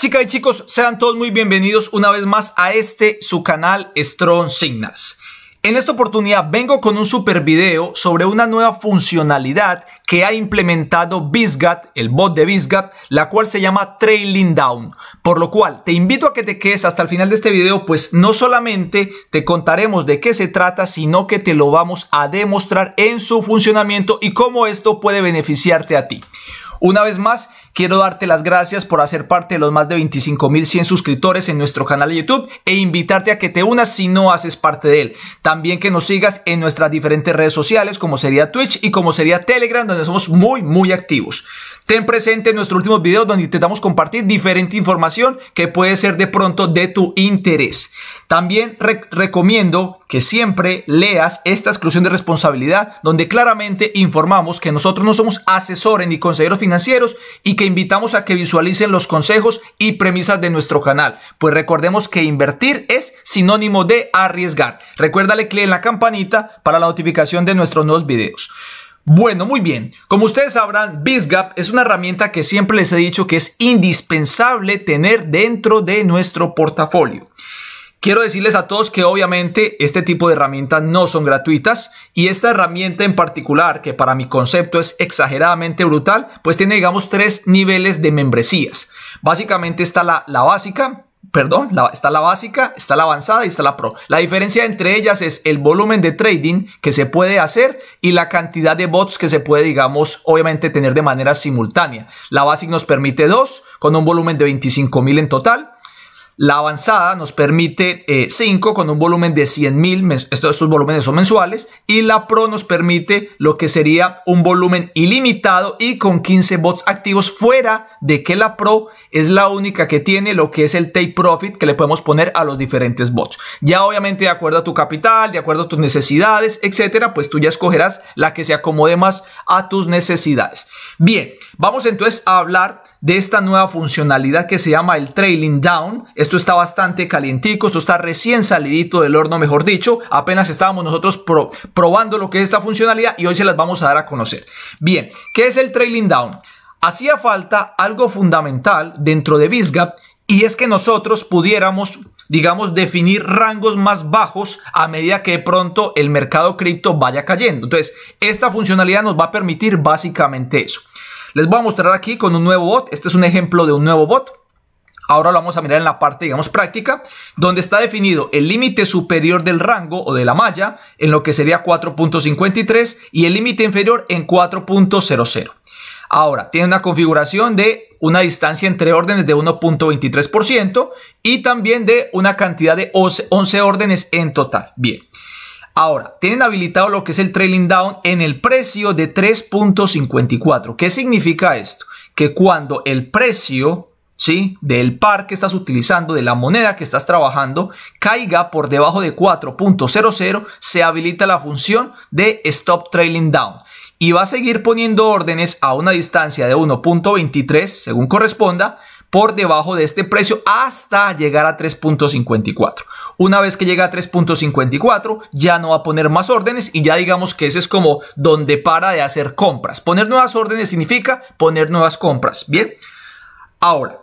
Chicas y chicos, sean todos muy bienvenidos una vez más a este su canal Strong Signals. En esta oportunidad vengo con un super video sobre una nueva funcionalidad que ha implementado Bisgat, el bot de Bisgat, la cual se llama Trailing Down. Por lo cual te invito a que te quedes hasta el final de este video, pues no solamente te contaremos de qué se trata, sino que te lo vamos a demostrar en su funcionamiento y cómo esto puede beneficiarte a ti. Una vez más, quiero darte las gracias por hacer parte de los más de 25.100 suscriptores en nuestro canal de YouTube e invitarte a que te unas si no haces parte de él. También que nos sigas en nuestras diferentes redes sociales como sería Twitch y como sería Telegram, donde somos muy, muy activos. Ten presente en nuestros últimos videos donde intentamos compartir diferente información que puede ser de pronto de tu interés. También recomiendo que siempre leas esta exclusión de responsabilidad donde claramente informamos que nosotros no somos asesores ni consejeros financieros y que invitamos a que visualicen los consejos y premisas de nuestro canal. Pues recordemos que invertir es sinónimo de arriesgar. Recuérdale clic en la campanita para la notificación de nuestros nuevos videos. Bueno, muy bien. Como ustedes sabrán, BizGap es una herramienta que siempre les he dicho que es indispensable tener dentro de nuestro portafolio. Quiero decirles a todos que obviamente este tipo de herramientas no son gratuitas y esta herramienta en particular, que para mi concepto es exageradamente brutal, pues tiene digamos tres niveles de membresías. Básicamente está la, la básica, perdón, está la básica, está la avanzada y está la pro. La diferencia entre ellas es el volumen de trading que se puede hacer y la cantidad de bots que se puede, digamos, obviamente tener de manera simultánea. La básica nos permite dos con un volumen de 25 mil en total la avanzada nos permite 5 eh, con un volumen de 100 mil, estos, estos, volúmenes son mensuales, y la Pro nos permite lo que sería un volumen ilimitado y con 15 bots activos, fuera de que la Pro es la única que tiene lo que es el take profit que le podemos poner a los diferentes bots. Ya obviamente de acuerdo a tu capital, de acuerdo a tus necesidades, etcétera, pues tú ya escogerás la que se acomode más a tus necesidades. Bien, vamos entonces a hablar de esta nueva funcionalidad que se llama el trailing down. Esto está bastante calientico, esto está recién salidito del horno, mejor dicho. Apenas estábamos nosotros probando lo que es esta funcionalidad y hoy se las vamos a dar a conocer. Bien, ¿qué es el trailing down? Hacía falta algo fundamental dentro de BizGap y es que nosotros pudiéramos digamos, definir rangos más bajos a medida que de pronto el mercado cripto vaya cayendo. Entonces, esta funcionalidad nos va a permitir básicamente eso. Les voy a mostrar aquí con un nuevo bot. Este es un ejemplo de un nuevo bot. Ahora lo vamos a mirar en la parte, digamos, práctica, donde está definido el límite superior del rango o de la malla en lo que sería 4.53 y el límite inferior en 4.00. Ahora, tiene una configuración de una distancia entre órdenes de 1.23% y también de una cantidad de 11 órdenes en total. Bien. Ahora, tienen habilitado lo que es el trailing down en el precio de 3.54. ¿Qué significa esto? Que cuando el precio ¿sí? del par que estás utilizando, de la moneda que estás trabajando, caiga por debajo de 4.00, se habilita la función de Stop Trailing Down. Y va a seguir poniendo órdenes a una distancia de 1.23, según corresponda, por debajo de este precio hasta llegar a 3.54. Una vez que llega a 3.54 ya no va a poner más órdenes y ya digamos que ese es como donde para de hacer compras. Poner nuevas órdenes significa poner nuevas compras, ¿bien? Ahora,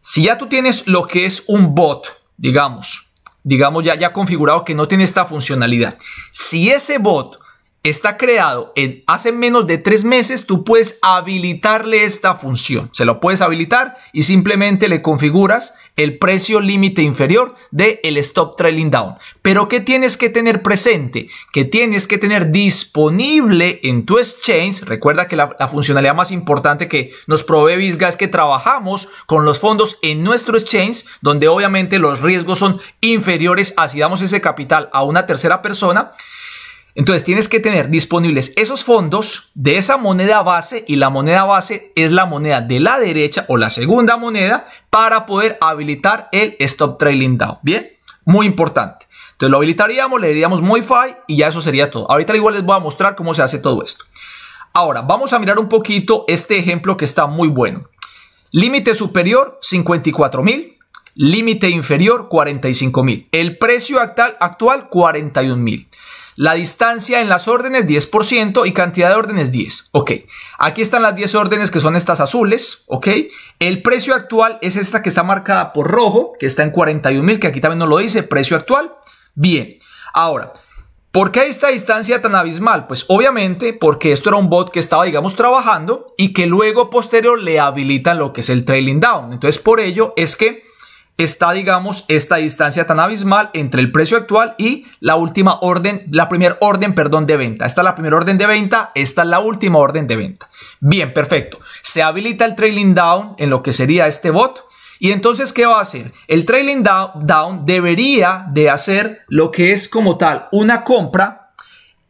si ya tú tienes lo que es un bot, digamos, digamos ya, ya configurado que no tiene esta funcionalidad, si ese bot está creado en hace menos de tres meses, tú puedes habilitarle esta función. Se lo puedes habilitar y simplemente le configuras el precio límite inferior de el stop trailing down. Pero ¿qué tienes que tener presente? Que tienes que tener disponible en tu exchange. Recuerda que la, la funcionalidad más importante que nos provee Visga es que trabajamos con los fondos en nuestro exchange, donde obviamente los riesgos son inferiores a si damos ese capital a una tercera persona. Entonces tienes que tener disponibles esos fondos de esa moneda base y la moneda base es la moneda de la derecha o la segunda moneda para poder habilitar el stop trailing down. Bien, muy importante. Entonces lo habilitaríamos, le diríamos modify y ya eso sería todo. Ahorita igual les voy a mostrar cómo se hace todo esto. Ahora vamos a mirar un poquito este ejemplo que está muy bueno. Límite superior 54 mil límite inferior 45 mil. El precio actual, actual 41 mil. La distancia en las órdenes 10% y cantidad de órdenes 10. Ok, aquí están las 10 órdenes que son estas azules, ok. El precio actual es esta que está marcada por rojo, que está en $41,000, que aquí también nos lo dice, precio actual. Bien, ahora, ¿Por qué esta distancia tan abismal? Pues obviamente porque esto era un bot que estaba, digamos, trabajando y que luego posterior le habilitan lo que es el trailing down. Entonces, por ello es que está, digamos, esta distancia tan abismal entre el precio actual y la última orden, la primera orden, perdón, de venta. Esta es la primera orden de venta, esta es la última orden de venta. Bien, perfecto. Se habilita el trailing down en lo que sería este bot. Y entonces, ¿qué va a hacer? El trailing down debería de hacer lo que es como tal una compra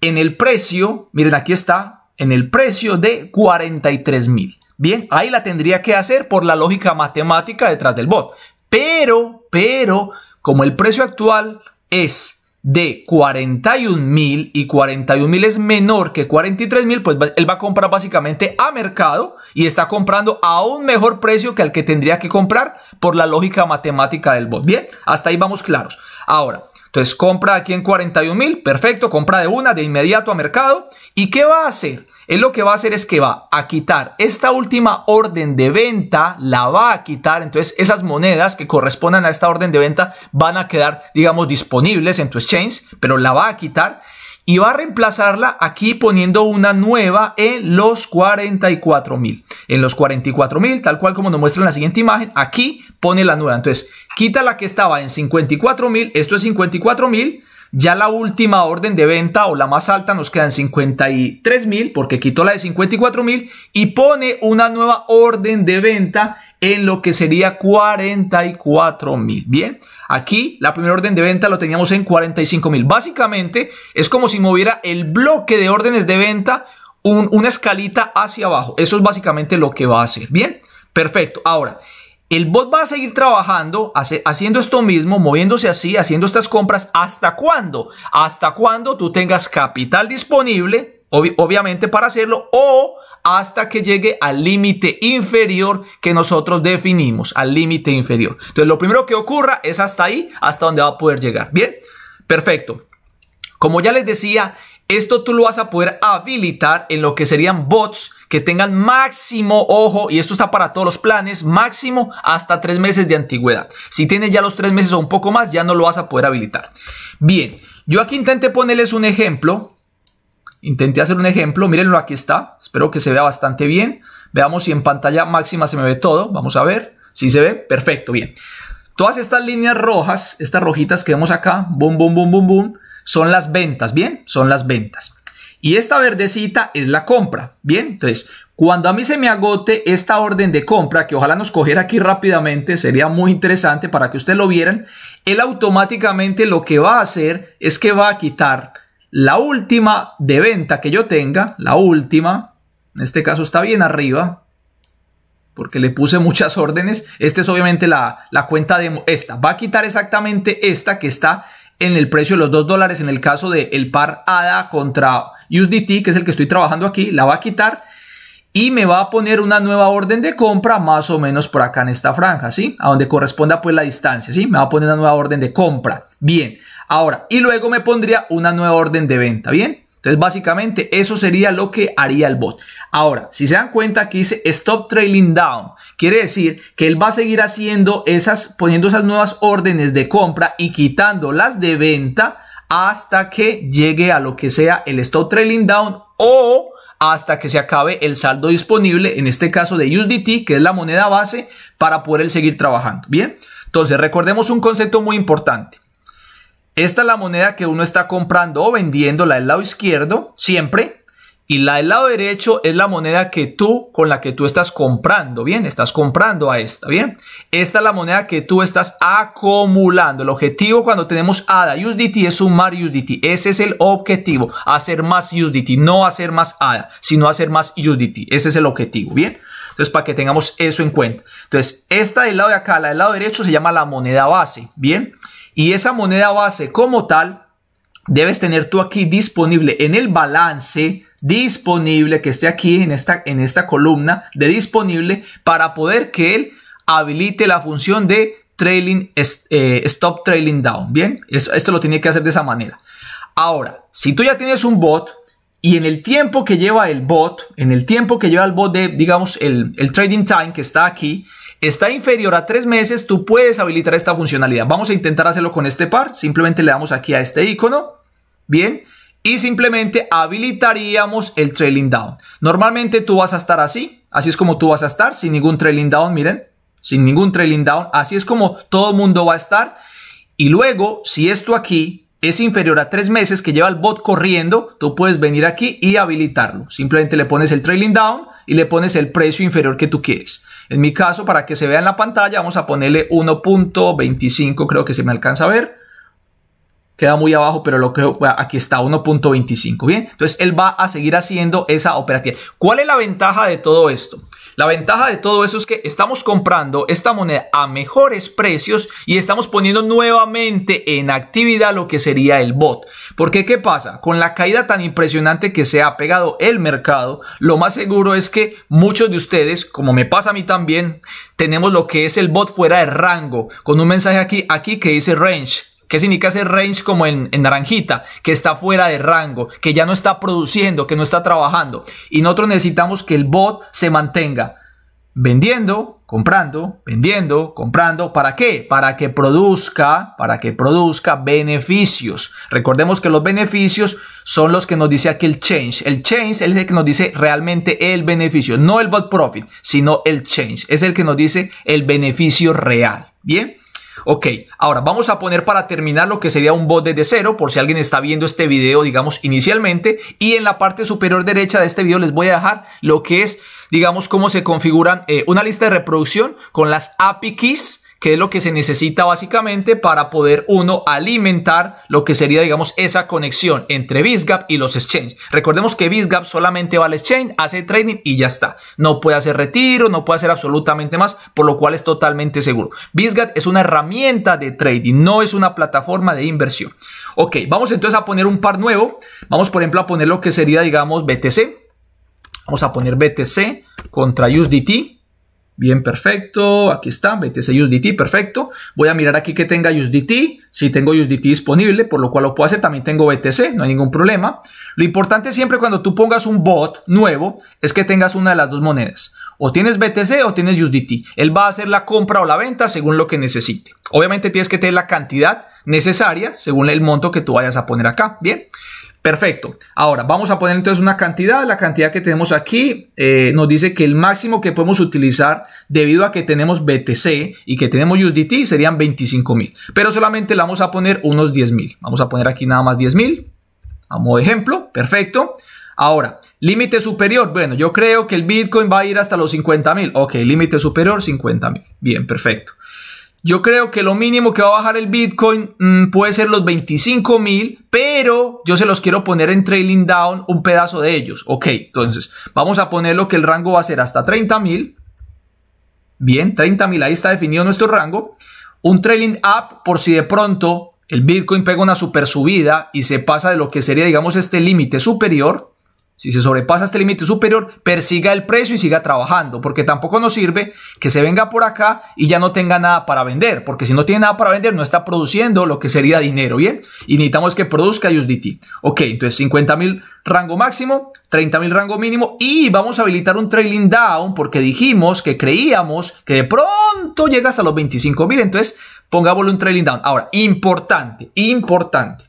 en el precio, miren aquí está, en el precio de 43 mil. Bien, ahí la tendría que hacer por la lógica matemática detrás del bot. Pero, pero, como el precio actual es de 41 mil y 41 mil es menor que 43 mil, pues él va a comprar básicamente a mercado y está comprando a un mejor precio que el que tendría que comprar por la lógica matemática del bot. Bien, hasta ahí vamos claros. Ahora, entonces compra aquí en 41 mil, perfecto, compra de una de inmediato a mercado. ¿Y qué va a hacer? él lo que va a hacer es que va a quitar esta última orden de venta, la va a quitar, entonces esas monedas que correspondan a esta orden de venta van a quedar, digamos, disponibles en tu exchange, pero la va a quitar y va a reemplazarla aquí poniendo una nueva en los 44.000. En los 44.000, tal cual como nos muestra en la siguiente imagen, aquí pone la nueva. Entonces, quita la que estaba en 54.000, esto es 54.000, ya la última orden de venta o la más alta nos quedan en mil porque quitó la de $54,000 mil y pone una nueva orden de venta en lo que sería 44 mil. Bien, aquí la primera orden de venta lo teníamos en 45 mil. Básicamente es como si moviera el bloque de órdenes de venta una escalita hacia abajo. Eso es básicamente lo que va a hacer. Bien, perfecto. Ahora, el bot va a seguir trabajando, haciendo esto mismo, moviéndose así, haciendo estas compras. ¿Hasta cuándo? Hasta cuando tú tengas capital disponible, obviamente para hacerlo, o hasta que llegue al límite inferior que nosotros definimos, al límite inferior. Entonces, lo primero que ocurra es hasta ahí, hasta donde va a poder llegar. Bien, perfecto. Como ya les decía, esto tú lo vas a poder habilitar en lo que serían bots que tengan máximo, ojo, y esto está para todos los planes, máximo hasta tres meses de antigüedad. Si tienes ya los tres meses o un poco más, ya no lo vas a poder habilitar. Bien, yo aquí intenté ponerles un ejemplo. Intenté hacer un ejemplo, mírenlo, aquí está. Espero que se vea bastante bien. Veamos si en pantalla máxima se me ve todo. Vamos a ver. Si se ve, perfecto, bien. Todas estas líneas rojas, estas rojitas que vemos acá, boom, boom, boom, boom, boom, son las ventas, ¿bien? Son las ventas. Y esta verdecita es la compra, ¿bien? Entonces, cuando a mí se me agote esta orden de compra, que ojalá nos cogiera aquí rápidamente, sería muy interesante para que ustedes lo vieran, él automáticamente lo que va a hacer es que va a quitar la última de venta que yo tenga, la última, en este caso está bien arriba, porque le puse muchas órdenes. Esta es obviamente la, la, cuenta de esta. Va a quitar exactamente esta que está en el precio de los 2 dólares en el caso del par ADA contra USDT, que es el que estoy trabajando aquí, la va a quitar y me va a poner una nueva orden de compra más o menos por acá en esta franja, ¿sí? A donde corresponda pues la distancia, ¿sí? Me va a poner una nueva orden de compra. Bien. Ahora, y luego me pondría una nueva orden de venta, ¿bien? Entonces, básicamente, eso sería lo que haría el bot. Ahora, si se dan cuenta, que dice stop trailing down. Quiere decir que él va a seguir haciendo esas, poniendo esas nuevas órdenes de compra y quitando las de venta hasta que llegue a lo que sea el stop trailing down o hasta que se acabe el saldo disponible, en este caso de USDT, que es la moneda base, para poder seguir trabajando. Bien, entonces recordemos un concepto muy importante. Esta es la moneda que uno está comprando o vendiendo, la del lado izquierdo, siempre. Y la del lado derecho es la moneda que tú, con la que tú estás comprando, ¿bien? Estás comprando a esta, ¿bien? Esta es la moneda que tú estás acumulando. El objetivo cuando tenemos ADA USDT es sumar USDT. Ese es el objetivo, hacer más USDT, no hacer más ADA, sino hacer más USDT. Ese es el objetivo, ¿bien? Entonces, para que tengamos eso en cuenta. Entonces, esta del lado de acá, la del lado derecho, se llama la moneda base, ¿bien? bien y esa moneda base como tal, debes tener tú aquí disponible en el balance disponible que esté aquí en esta, en esta columna de disponible para poder que él habilite la función de trailing, eh, stop trailing down. Bien, esto, lo tiene que hacer de esa manera. Ahora, si tú ya tienes un bot y en el tiempo que lleva el bot, en el tiempo que lleva el bot de, digamos, el trading time que está aquí, está inferior a tres meses, tú puedes habilitar esta funcionalidad. Vamos a intentar hacerlo con este par. Simplemente le damos aquí a este icono. Bien. Y simplemente habilitaríamos el trailing down. Normalmente tú vas a estar así. Así es como tú vas a estar, sin ningún trailing down, miren. Sin ningún trailing down. Así es como todo el mundo va a estar. Y luego, si esto aquí es inferior a tres meses que lleva el bot corriendo, tú puedes venir aquí y habilitarlo. Simplemente le pones el trailing down, y le pones el precio inferior que tú quieres. En mi caso, para que se vea en la pantalla, vamos a ponerle 1.25, creo que se me alcanza a ver. Queda muy abajo, pero lo que aquí está 1.25. Bien, entonces él va a seguir haciendo esa operativa. ¿Cuál es la ventaja de todo esto? La ventaja de todo eso es que estamos comprando esta moneda a mejores precios y estamos poniendo nuevamente en actividad lo que sería el bot. Porque ¿qué pasa? Con la caída tan impresionante que se ha pegado el mercado, lo más seguro es que muchos de ustedes, como me pasa a mí también, tenemos lo que es el bot fuera de rango, con un mensaje aquí, aquí que dice range ¿Qué significa ese range como en, en, naranjita? Que está fuera de rango, que ya no está produciendo, que no está trabajando. Y nosotros necesitamos que el bot se mantenga vendiendo, comprando, vendiendo, comprando. ¿Para qué? Para que produzca, para que produzca beneficios. Recordemos que los beneficios son los que nos dice aquí el change. El change es el que nos dice realmente el beneficio, no el bot profit, sino el change. Es el que nos dice el beneficio real. Bien. Ok, ahora vamos a poner para terminar lo que sería un bot desde cero, por si alguien está viendo este video, digamos, inicialmente. Y en la parte superior derecha de este video les voy a dejar lo que es, digamos, cómo se configuran eh, una lista de reproducción con las API keys que es lo que se necesita básicamente para poder uno alimentar lo que sería, digamos, esa conexión entre BizGap y los exchanges. Recordemos que BizGap solamente va al exchange, hace trading y ya está. No puede hacer retiro, no puede hacer absolutamente más, por lo cual es totalmente seguro. BizGap es una herramienta de trading, no es una plataforma de inversión. Ok, vamos entonces a poner un par nuevo. Vamos, por ejemplo, a poner lo que sería, digamos, BTC. Vamos a poner BTC contra USDT. Bien, perfecto. Aquí está, BTC, USDT, perfecto. Voy a mirar aquí que tenga USDT. Si tengo USDT disponible, por lo cual lo puedo hacer. También tengo BTC, no hay ningún problema. Lo importante siempre cuando tú pongas un bot nuevo es que tengas una de las dos monedas. O tienes BTC o tienes USDT. Él va a hacer la compra o la venta según lo que necesite. Obviamente tienes que tener la cantidad necesaria según el monto que tú vayas a poner acá. Bien. Perfecto. Ahora, vamos a poner entonces una cantidad. La cantidad que tenemos aquí eh, nos dice que el máximo que podemos utilizar debido a que tenemos BTC y que tenemos USDT serían 25 mil. Pero solamente le vamos a poner unos 10.000. mil. Vamos a poner aquí nada más 10,000. mil. A modo ejemplo. Perfecto. Ahora, límite superior. Bueno, yo creo que el Bitcoin va a ir hasta los 50.000. mil. Ok, límite superior 50 mil. Bien, perfecto. Yo creo que lo mínimo que va a bajar el Bitcoin mm, puede ser los $25,000, mil, pero yo se los quiero poner en trailing down un pedazo de ellos. Ok, entonces vamos a poner lo que el rango va a ser hasta $30,000. mil. Bien, $30,000, mil, ahí está definido nuestro rango. Un trailing up por si de pronto el Bitcoin pega una super subida y se pasa de lo que sería, digamos, este límite superior. Si se sobrepasa este límite superior, persiga el precio y siga trabajando, porque tampoco nos sirve que se venga por acá y ya no tenga nada para vender, porque si no tiene nada para vender, no está produciendo lo que sería dinero, ¿bien? Y necesitamos que produzca USDT. Ok, entonces 50 mil rango máximo, 30 mil rango mínimo y vamos a habilitar un trailing down porque dijimos que creíamos que de pronto llegas a los 25 mil, entonces pongámosle un trailing down. Ahora, importante, importante.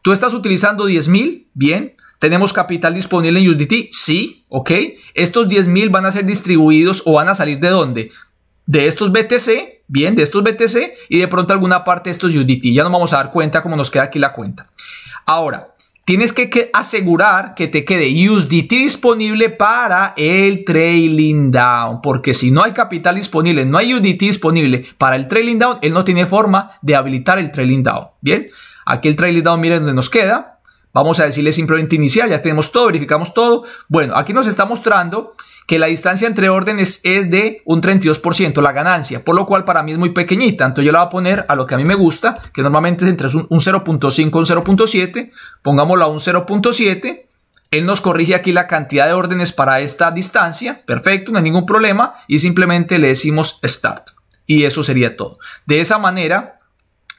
Tú estás utilizando 10,000, mil, bien, ¿Tenemos capital disponible en USDT? Sí, ok. Estos 10.000 van a ser distribuidos o van a salir de dónde? De estos BTC, bien, de estos BTC y de pronto alguna parte de estos USDT. Ya nos vamos a dar cuenta cómo nos queda aquí la cuenta. Ahora, tienes que asegurar que te quede USDT disponible para el trailing down, porque si no hay capital disponible, no hay USDT disponible para el trailing down, él no tiene forma de habilitar el trailing down. Bien, aquí el trailing down, miren dónde nos queda. Vamos a decirle simplemente inicial, ya tenemos todo, verificamos todo. Bueno, aquí nos está mostrando que la distancia entre órdenes es de un 32%, la ganancia, por lo cual para mí es muy pequeñita. Entonces yo la voy a poner a lo que a mí me gusta, que normalmente es entre un 0.5 y un 0.7. Pongámoslo a un 0.7. Él nos corrige aquí la cantidad de órdenes para esta distancia. Perfecto, no hay ningún problema. Y simplemente le decimos Start. Y eso sería todo. De esa manera,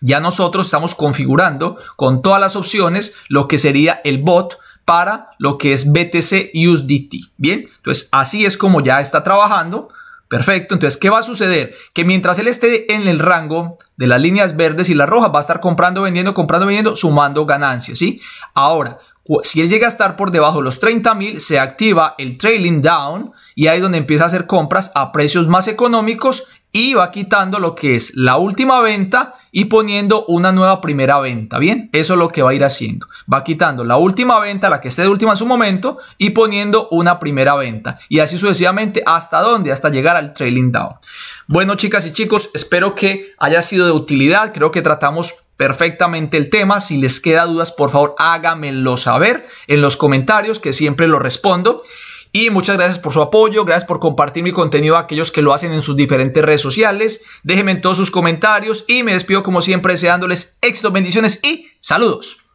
ya nosotros estamos configurando con todas las opciones lo que sería el bot para lo que es BTC USDT. Bien, entonces así es como ya está trabajando. Perfecto, entonces, ¿qué va a suceder? Que mientras él esté en el rango de las líneas verdes y las rojas, va a estar comprando, vendiendo, comprando, vendiendo, sumando ganancias, ¿sí? Ahora, si él llega a estar por debajo de los 30 mil, se activa el trailing down y ahí es donde empieza a hacer compras a precios más económicos y va quitando lo que es la última venta y poniendo una nueva primera venta, ¿bien? Eso es lo que va a ir haciendo. Va quitando la última venta, la que esté de última en su momento, y poniendo una primera venta. Y así sucesivamente, ¿hasta dónde? Hasta llegar al trailing down. Bueno, chicas y chicos, espero que haya sido de utilidad. Creo que tratamos perfectamente el tema. Si les queda dudas, por favor, háganmelo saber en los comentarios, que siempre lo respondo. Y muchas gracias por su apoyo, gracias por compartir mi contenido a aquellos que lo hacen en sus diferentes redes sociales. Déjenme en todos sus comentarios y me despido como siempre deseándoles éxitos, bendiciones y saludos.